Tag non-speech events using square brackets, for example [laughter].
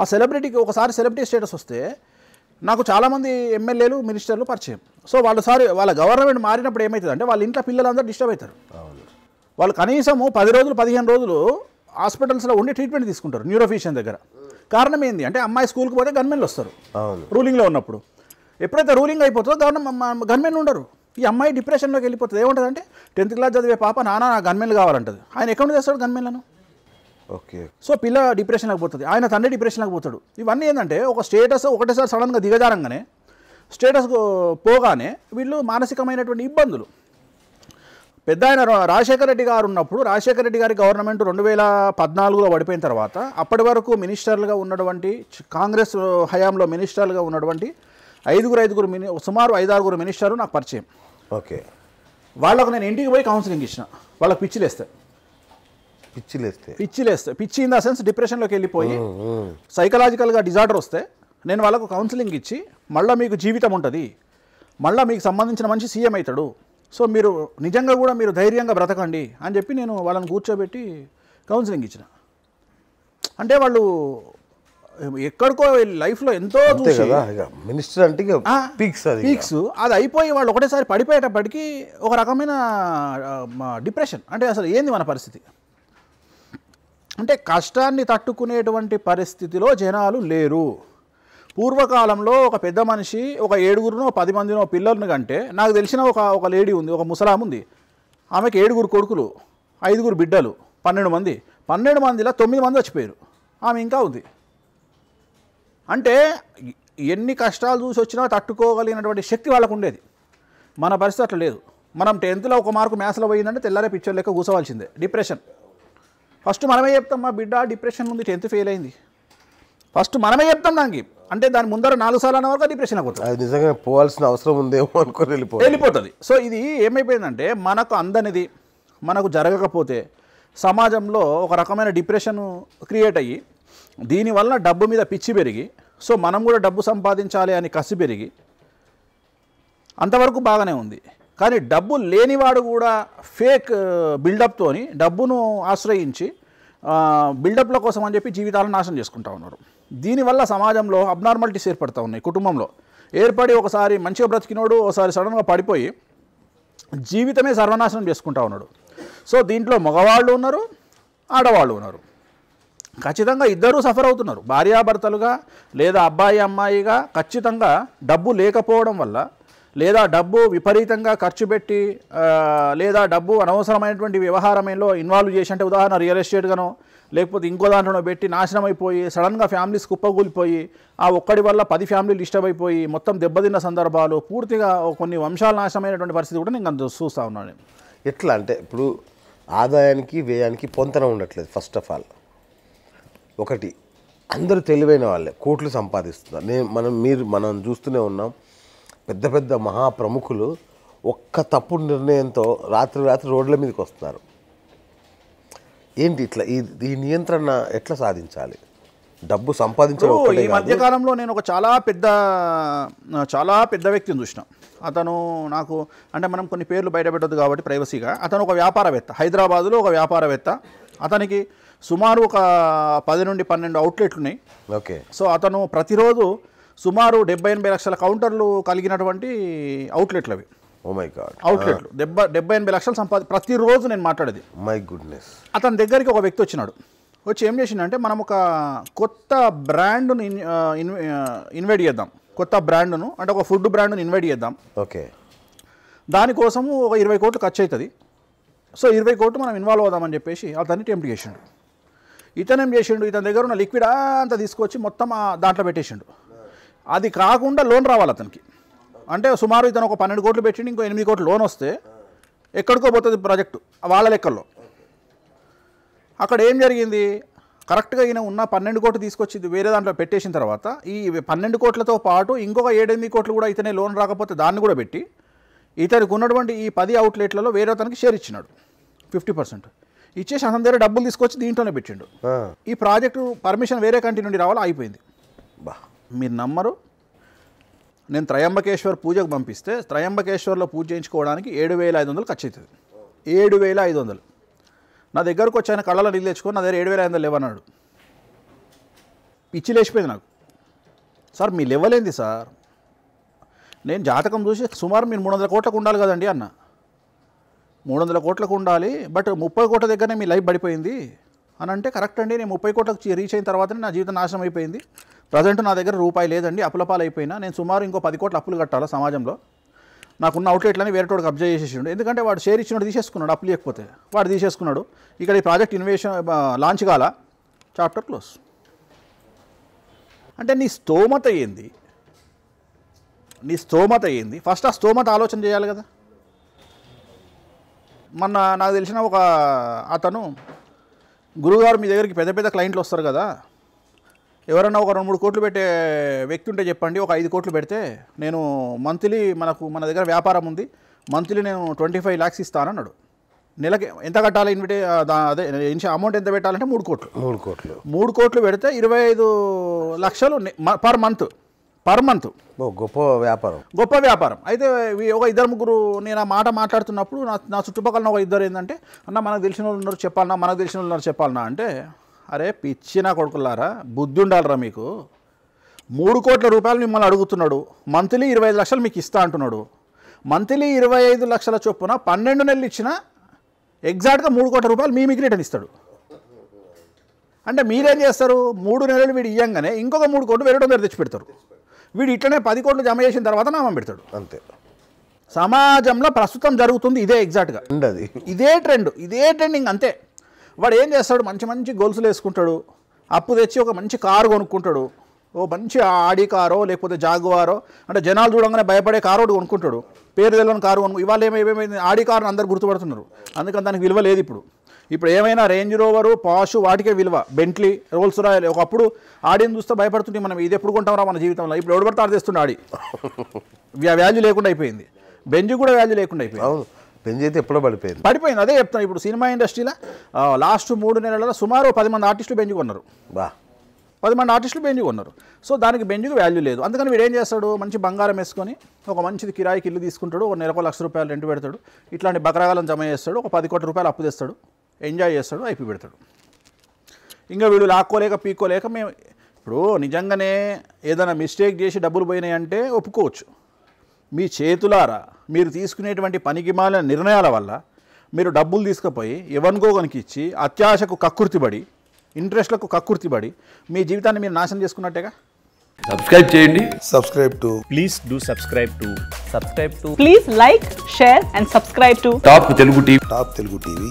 ఆ సెలబ్రిటీకి ఒకసారి celebrity status వస్తే నాకు చాలామంది ఎమ్మెల్యేలు మినిస్టర్లు పరిచయం సో వాళ్ళు సారి వాళ్ళ గవర్నమెంట్ మారినప్పుడు ఏమవుతుందంటే వాళ్ళ ఇంట్లో పిల్లలందరూ డిస్టర్బ్ అవుతారు వాళ్ళు కనీసము పది రోజులు పదిహేను రోజులు హాస్పిటల్స్లో ఉండి ట్రీట్మెంట్ తీసుకుంటారు న్యూరోఫిషియన్ దగ్గర కారణం ఏంది అంటే అమ్మాయి స్కూల్కి పోతే గన్మెన్లు వస్తారు రూలింగ్లో ఉన్నప్పుడు ఎప్పుడైతే రూలింగ్ అయిపోతుందో గవర్నమెంట్ గన్మెన్ ఉండరు ఈ అమ్మాయి డిప్రెషన్లోకి వెళ్ళిపోతుంది ఏముంటుంది అంటే టెన్త్ క్లాస్ చదివే పాప నానా నా గన్మెన్లు కావాలంటుంది ఆయన ఎక్కడ చేస్తాడు గన్మెన్లను ఓకే సో పిల్ల డిప్రెషన్లకు పోతుంది ఆయన తండ్రి డిప్రెషన్లకు పోతాడు ఇవన్నీ ఏంటంటే ఒక స్టేటస్ ఒకటేసారి సడన్గా దిగజారంగానే స్టేటస్ పోగానే వీళ్ళు మానసికమైనటువంటి ఇబ్బందులు పెద్ద ఆయన రాజశేఖర రెడ్డి గారు ఉన్నప్పుడు రాజశేఖర రెడ్డి గారి గవర్నమెంట్ రెండు వేల పద్నాలుగులో పడిపోయిన తర్వాత అప్పటి వరకు మినిస్టర్లుగా ఉన్నటువంటి కాంగ్రెస్ హయాంలో మినిస్టర్లుగా ఉన్నటువంటి ఐదుగురు ఐదుగురు మిని సుమారు ఐదారుగురు మినిస్టర్లు నాకు పరిచయం ఓకే వాళ్ళకు నేను ఇంటికి పోయి కౌన్సిలింగ్ ఇచ్చిన వాళ్ళకి పిచ్చిలేస్తాను పిచ్చిలేస్తే పిచ్చిలేస్తే పిచ్చి ఇన్ ద సెన్స్ డిప్రెషన్లోకి వెళ్ళిపోయి సైకలాజికల్గా డిజార్డర్ వస్తే నేను వాళ్ళకు కౌన్సిలింగ్ ఇచ్చి మళ్ళీ మీకు జీవితం ఉంటుంది మళ్ళీ మీకు సంబంధించిన మనిషి సీఎం అవుతాడు సో మీరు నిజంగా కూడా మీరు ధైర్యంగా బ్రతకండి అని చెప్పి నేను వాళ్ళని కూర్చోబెట్టి కౌన్సిలింగ్ ఇచ్చిన అంటే వాళ్ళు ఎక్కడికో లైఫ్లో ఎంతో మినిస్టర్ అంటే పీక్స్ పీక్స్ అది అయిపోయి వాళ్ళు ఒకటేసారి పడిపోయేటప్పటికీ ఒక రకమైన డిప్రెషన్ అంటే అసలు ఏంది మన పరిస్థితి అంటే కష్టాన్ని తట్టుకునేటువంటి పరిస్థితిలో జనాలు లేరు పూర్వకాలంలో ఒక పెద్ద మనిషి ఒక ఏడుగురునో పది మందినో పిల్లర్ని కంటే నాకు తెలిసిన ఒక ఒక లేడీ ఉంది ఒక ముసలాం ఉంది ఆమెకి ఏడుగురు కొడుకులు ఐదుగురు బిడ్డలు పన్నెండు మంది పన్నెండు మందిలో తొమ్మిది మంది వచ్చిపోయారు ఆమె ఇంకా ఉంది అంటే ఎన్ని కష్టాలు చూసి వచ్చినా తట్టుకోగలిగినటువంటి శక్తి వాళ్ళకు ఉండేది మన పరిస్థితి అట్లా లేదు మనం టెన్త్లో ఒక మార్కు మ్యాథ్స్లో పోయిందంటే తెల్లారే పిక్చర్ లెక్క కూసోవాల్సిందే డిప్రెషన్ ఫస్ట్ మనమే చెప్తాం మా బిడ్డ డిప్రెషన్ ఉంది టెన్త్ ఫెయిల్ అయింది ఫస్ట్ మనమే చెప్తాం దానికి అంటే దాని ముందర నాలుగు సార్లు అన్న వరకు డిప్రెషన్ అవుతుంది నిజంగా పోవాల్సిన అవసరం ఉందేమో అనుకుని వెళ్ళిపోతుంది సో ఇది ఏమైపోయిందంటే మనకు అందనిది మనకు జరగకపోతే సమాజంలో ఒక రకమైన డిప్రెషన్ క్రియేట్ అయ్యి దీనివల్ల డబ్బు మీద పిచ్చి పెరిగి సో మనం కూడా డబ్బు సంపాదించాలి అని కసి పెరిగి అంతవరకు బాగానే ఉంది కానీ డబ్బు లేనివాడు కూడా ఫేక్ బిల్డప్తోని డబ్బును ఆశ్రయించి బిల్డప్ల కోసం అని చెప్పి జీవితాలను నాశనం చేసుకుంటా ఉన్నారు దీనివల్ల సమాజంలో అబ్నార్మాలిటీస్ ఏర్పడతా ఉన్నాయి కుటుంబంలో ఏర్పడి ఒకసారి మంచిగా బ్రతికినోడు ఒకసారి సడన్గా పడిపోయి జీవితమే సర్వనాశనం చేసుకుంటా ఉన్నాడు సో దీంట్లో మగవాళ్ళు ఉన్నారు ఆడవాళ్ళు ఉన్నారు ఖచ్చితంగా ఇద్దరూ సఫర్ అవుతున్నారు భార్యాభర్తలుగా లేదా అబ్బాయి అమ్మాయిగా ఖచ్చితంగా డబ్బు లేకపోవడం వల్ల లేదా డబ్బు విపరీతంగా ఖర్చు పెట్టి లేదా డబ్బు అనవసరమైనటువంటి వ్యవహారంలో ఇన్వాల్వ్ చేసి అంటే ఉదాహరణ రియల్ ఎస్టేట్గానో లేకపోతే ఇంకో దాంట్లోనో పెట్టి నాశనం అయిపోయి సడన్గా ఫ్యామిలీస్ కుప్పగూలిపోయి ఆ ఒక్కడి వల్ల పది ఫ్యామిలీలు డిస్టర్బ్ అయిపోయి మొత్తం దెబ్బతిన్న సందర్భాలు పూర్తిగా కొన్ని వంశాలు నాశనమైనటువంటి పరిస్థితి కూడా నేను చూస్తూ ఉన్నాను ఎట్లా అంటే ఇప్పుడు ఆదాయానికి వ్యయానికి పొంతన ఉండట్లేదు ఫస్ట్ ఆఫ్ ఆల్ ఒకటి అందరూ తెలివైన వాళ్ళే కోట్లు సంపాదిస్తున్నారు నేను మనం మీరు మనం చూస్తూనే ఉన్నాం పెద్ద పెద్ద మహాప్రముఖులు ఒక్క తప్పుడు నిర్ణయంతో రాత్రి రాత్రి రోడ్ల మీదకి వస్తున్నారు ఏంటి ఇట్లా ఈ నియంత్రణ ఎట్లా సాధించాలి డబ్బు సంపాదించడం ఈ మధ్యకాలంలో నేను ఒక చాలా పెద్ద చాలా పెద్ద వ్యక్తిని చూసిన అతను నాకు అంటే మనం కొన్ని పేర్లు బయటపెట్టద్దు కాబట్టి ప్రైవసీగా అతను ఒక వ్యాపారవేత్త హైదరాబాదులో ఒక వ్యాపారవేత్త అతనికి సుమారు ఒక పది నుండి పన్నెండు అవుట్లెట్లు ఉన్నాయి ఓకే సో అతను ప్రతిరోజు సుమారు డెబ్బై ఎనభై లక్షల కౌంటర్లు కలిగినటువంటి అవుట్లెట్లు అవి అవుట్లెట్లు oh ah. డెబ్బై డెబ్బై ఎనభై లక్షలు సంపాది ప్రతిరోజు నేను మాట్లాడేది మై గుడ్నెస్ అతని దగ్గరికి ఒక వ్యక్తి వచ్చినాడు వచ్చి ఏం చేసిండంటే మనం ఒక కొత్త బ్రాండ్ను ఇన్వైట్ చేద్దాం కొత్త బ్రాండ్ను అంటే ఒక ఫుడ్ బ్రాండ్ను ఇన్వైట్ చేద్దాం ఓకే దానికోసము ఒక ఇరవై కోట్లు ఖర్చు అవుతుంది సో ఇరవై కోట్లు మనం ఇన్వాల్వ్ అవుదామని చెప్పేసి అతన్ని టెంప్ట్ చేసిండు ఇతను ఏం చేసిండు ఇతని దగ్గర ఉన్న లిక్విడ్ అంతా తీసుకొచ్చి మొత్తం దాంట్లో పెట్టేసిండు అది కాకుండా లోన్ రావాలి అతనికి అంటే సుమారు ఇతను ఒక పన్నెండు కోట్లు పెట్టి ఇంకో ఎనిమిది కోట్లు లోన్ వస్తే ఎక్కడికో పోతుంది ప్రాజెక్టు వాళ్ళ లెక్కల్లో అక్కడ ఏం జరిగింది కరెక్ట్గా ఈయన ఉన్న పన్నెండు కోట్లు తీసుకొచ్చి వేరే దాంట్లో పెట్టేసిన తర్వాత ఈ పన్నెండు కోట్లతో పాటు ఇంకొక ఏడెనిమిది కోట్లు కూడా ఇతనే లోన్ రాకపోతే దాన్ని కూడా పెట్టి ఇతనికి ఉన్నటువంటి ఈ పది అవుట్లెట్లలో వేరే అతనికి షేర్ ఇచ్చినాడు ఫిఫ్టీ పర్సెంట్ ఇచ్చేసి అతని దగ్గర డబ్బులు తీసుకొచ్చి దీంట్లోనే పెట్టిండు ఈ ప్రాజెక్టు పర్మిషన్ వేరే కంటి నుండి రావాలో అయిపోయింది బా మీరు నమ్మరు నేను త్రయంబకేశ్వర్ పూజకు పంపిస్తే త్రయంబకేశ్వర్లో పూజ చేయించుకోవడానికి ఏడు వేల ఐదు వందలు ఖర్చు అవుతుంది ఏడు వేల ఐదు వందలు నా దగ్గరకు వచ్చి ఆయన కళ్ళలో నీళ్ళు తెచ్చుకొని నా దగ్గర ఏడు వేల ఐదు వందలు లేవన్నాడు పిచ్చి లేచిపోయింది నాకు సార్ మీ లెవ్వలేంది సార్ నేను జాతకం చూసి సుమారు మీరు మూడు వందల కోట్లకు ఉండాలి కదండి అన్న మూడు వందల కోట్లకు ఉండాలి బట్ ముప్పై కోట్ల దగ్గరనే మీ లైఫ్ పడిపోయింది అని అంటే కరెక్ట్ అండి నేను ముప్పై కోట్లకు రీచ్ అయిన తర్వాతనే నా జీవితం నాశనం అయిపోయింది ప్రజెంట్ నా దగ్గర రూపాయి లేదండి అప్పులపాలు అయిపోయినా నేను సుమారు ఇంకో పది కోట్ల అప్పులు కట్టాలా సమాజంలో నాకున్న అవుట్లెట్లని వేరేటోడికి అబ్జర్వ్ చేసేసిండు ఎందుకంటే వాడు షేర్ ఇచ్చినట్టు తీసేసుకున్నాడు అప్పులు లేకపోతే వాడు తీసేసుకున్నాడు ఇక్కడ ఈ ప్రాజెక్ట్ ఇన్వేషన్ లాంచ్ కాల చాప్టర్ క్లోజ్ అంటే నీ స్తోమత ఏంది నీ స్తోమత ఏంది ఫస్ట్ ఆ స్తోమత ఆలోచన చేయాలి కదా మొన్న నాకు తెలిసిన ఒక అతను గురువుగారు మీ దగ్గరికి పెద్ద పెద్ద క్లయింట్లు వస్తారు కదా ఎవరైనా ఒక రెండు మూడు కోట్లు పెట్టే వ్యక్తి ఉంటే చెప్పండి ఒక ఐదు కోట్లు పెడితే నేను మంత్లీ మనకు మన దగ్గర వ్యాపారం ఉంది మంత్లీ నేను ట్వంటీ ఫైవ్ ల్యాక్స్ ఇస్తాను అన్నాడు నెలకి ఎంత కట్టాలి ఇన్విటే అదే అమౌంట్ ఎంత పెట్టాలంటే మూడు కోట్లు మూడు కోట్లు మూడు కోట్లు పెడితే ఇరవై ఐదు లక్షలు పర్ మంత్ పర్ మంత్ గొప్ప వ్యాపారం గొప్ప వ్యాపారం అయితే ఒక ఇద్దరు ముగ్గురు నేను ఆ మాట మాట్లాడుతున్నప్పుడు నా నా చుట్టుపక్కల ఒక ఇద్దరు ఏంటంటే అన్న మనకు తెలిసిన వాళ్ళు ఉన్నారు చెప్పాలన్నా మనకు తెలిసిన వాళ్ళు ఉన్నారు చెప్పాలన్నా అంటే అరే పిచ్చిన కొడుకులారా బుద్ధి ఉండాలరా మీకు మూడు కోట్ల రూపాయలు మిమ్మల్ని అడుగుతున్నాడు మంత్లీ ఇరవై ఐదు లక్షలు మీకు ఇస్తా అంటున్నాడు మంత్లీ ఇరవై ఐదు లక్షల చొప్పున పన్నెండు నెలలు ఇచ్చిన ఎగ్జాక్ట్గా మూడు కోట్ల రూపాయలు మీ మీకు రిటర్న్ ఇస్తాడు అంటే మీరేం చేస్తారు మూడు నెలలు వీడు ఇయ్యంగానే ఇంకొక మూడు కోట్లు వేరే మీరు తెచ్చి పెడతారు వీడు ఇట్లనే పది కోట్లు జమ చేసిన తర్వాత నామం పెడతాడు అంతే సమాజంలో ప్రస్తుతం జరుగుతుంది ఇదే ఎగ్జాక్ట్గా ఉండదు ఇదే ట్రెండ్ ఇదే ట్రెండింగ్ అంతే వాడు ఏం చేస్తాడు మంచి మంచి గొలుసులు వేసుకుంటాడు అప్పు తెచ్చి ఒక మంచి కారు కొనుక్కుంటాడు ఓ మంచి ఆడి కారో లేకపోతే జాగువారో అంటే జనాలు చూడంగానే భయపడే కారు ఒకటి కొనుక్కుంటాడు పేరు తెలియని కారు కొనుక్కు ఇవాళ ఏమేమైంది ఆడి కారుని అందరు గుర్తుపడుతున్నారు అందుకని దానికి విలువ లేదు ఇప్పుడు ఇప్పుడు ఏమైనా రేంజ్ రోవరు పాషు వాటికే విలువ బెంట్లీ రోల్స్ రాయల్ ఒకప్పుడు ఆడిని చూస్తే భయపడుతుంటే మనం ఇది ఎప్పుడు కొంటాంరా మన జీవితంలో ఇప్పుడు ఎవడు పడితే ఆడి ఆడి [laughs] వాల్యూ లేకుండా అయిపోయింది బెంజ్ కూడా వాల్యూ లేకుండా అయిపోయింది బెంజ్ అయితే ఎప్పుడో పడిపోయింది పడిపోయింది అదే చెప్తాను ఇప్పుడు సినిమా ఇండస్ట్రీలో లాస్ట్ మూడు నెలల సుమారు పది మంది ఆర్టిస్టులు బెంజ్ కొన్నారు బా పది మంది ఆర్టిస్టులు బెంజ్ కొన్నారు సో దానికి బెంజుకు వాల్యూ లేదు అందుకని వీడు ఏం చేస్తాడు మంచి బంగారం వేసుకొని ఒక మంచిది కిరాయికి ఇల్లు తీసుకుంటాడు ఒక నెలకొ లక్ష రూపాయలు రెంట్ పెడతాడు ఇట్లాంటి బకరాగాలను జమ చేస్తాడు ఒక పది కోట్ల రూపాయలు అప్పు తెస్తాడు ఎంజాయ్ చేస్తాడు అయిపోయి పెడతాడు ఇంకా వీడు లాక్కోలేక పీక్కోలేక మేము ఇప్పుడు నిజంగానే ఏదైనా మిస్టేక్ చేసి డబ్బులు పోయినాయి అంటే ఒప్పుకోవచ్చు మీ చేతులారా మీరు తీసుకునేటువంటి పనికి మాలిన నిర్ణయాల వల్ల మీరు డబ్బులు తీసుకుపోయి ఎవరికో ఇచ్చి అత్యాశకు కక్కుర్తిబడి ఇంట్రెస్ట్లకు కక్కుర్తిబడి మీ జీవితాన్ని మీరు నాశనం చేసుకున్నట్టేగా సబ్స్క్రైబ్ చేయండి subscribe to please do subscribe to subscribe to please like share and subscribe to top Telugu TV top Telugu TV